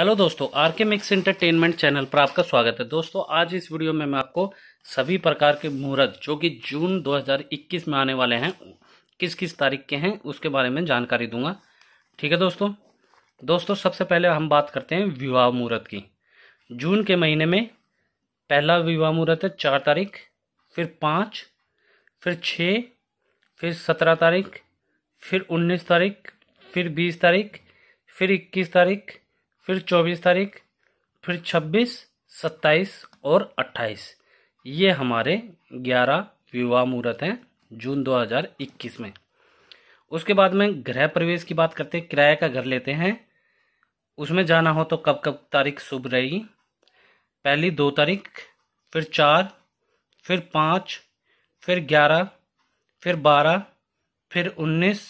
hello दोस्तों are के mix entertainment channel पर आपका स्वागत है दोस्तों आज इस वीडियो में मैं आपको सभी प्रकार के मुहूर्त जो कि जून 2021 में आने वाले हैं किस किस तारीख के हैं उसके बारे में जानकारी दूंगा ठीक है दोस्तों दोस्तों सबसे पहले हम बात करते हैं विवाह मुहूर्त की जून के महीने में पहला विवाह मुहूर्त है चार तारीख फिर पाँच फिर छः फिर सत्रह तारीख फिर उन्नीस तारीख फिर बीस तारीख फिर इक्कीस तारीख फिर चौबीस तारीख फिर छब्बीस सत्ताईस और अट्ठाईस ये हमारे ग्यारह विवाह मुहूर्त हैं जून 2021 में उसके बाद में गृह प्रवेश की बात करते हैं किराए का घर लेते हैं उसमें जाना हो तो कब कब तारीख शुभ रहेगी पहली दो तारीख फिर चार फिर पाँच फिर ग्यारह फिर बारह फिर उन्नीस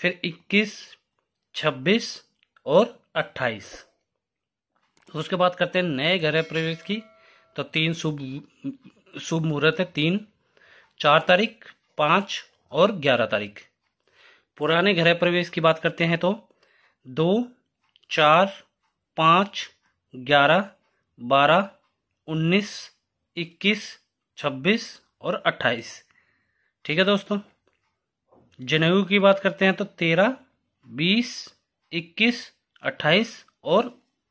फिर इक्कीस छब्बीस और अट्ठाईस तो उसके बाद करते हैं नए गृह प्रवेश की तो तीन शुभ शुभ मुहूर्त है तीन चार तारीख पाँच और ग्यारह तारीख पुराने गृह प्रवेश की बात करते हैं तो दो चार पाँच ग्यारह बारह उन्नीस इक्कीस छब्बीस और अट्ठाईस ठीक है दोस्तों जनेऊ की बात करते हैं तो तेरह बीस इक्कीस अट्ठाईस और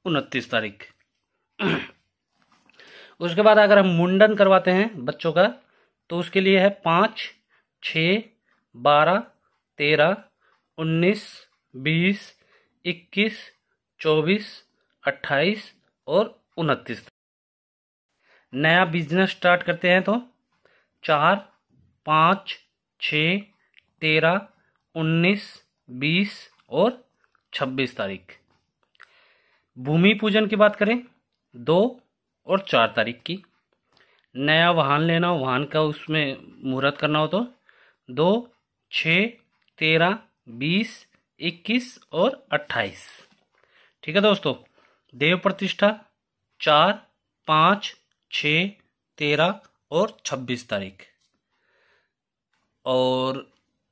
उनतीस तारीख उसके बाद अगर हम मुंडन करवाते हैं बच्चों का तो उसके लिए है पाँच छ बारह तेरह उन्नीस बीस इक्कीस चौबीस अट्ठाईस और उनतीस नया बिजनेस स्टार्ट करते हैं तो चार पाँच छ तेरह उन्नीस बीस और छब्बीस तारीख भूमि पूजन की बात करें दो और चार तारीख की नया वाहन लेना हो वाहन का उसमें मुहूर्त करना हो तो दो छः तेरह बीस इक्कीस और अट्ठाईस ठीक है दोस्तों देव प्रतिष्ठा चार पाँच छ तेरह और छब्बीस तारीख और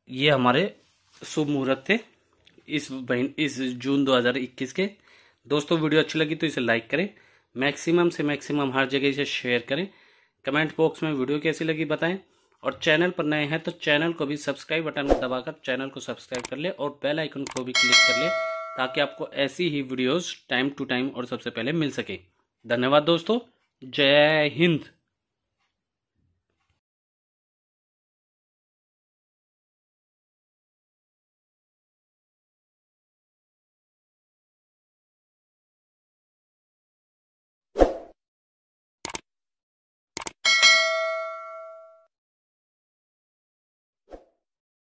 ये हमारे शुभ मुहूर्त थे इस बहन इस जून 2021 के दोस्तों वीडियो अच्छी लगी तो इसे लाइक करें मैक्सिमम से मैक्सिमम हर जगह इसे शेयर करें कमेंट बॉक्स में वीडियो कैसी लगी बताएं और चैनल पर नए हैं तो चैनल को भी सब्सक्राइब बटन दबाकर चैनल को सब्सक्राइब कर ले और बेल आइकन को भी क्लिक कर ले ताकि आपको ऐसी ही वीडियोस टाइम टू टाइम और सबसे पहले मिल सके धन्यवाद दोस्तों जय हिंद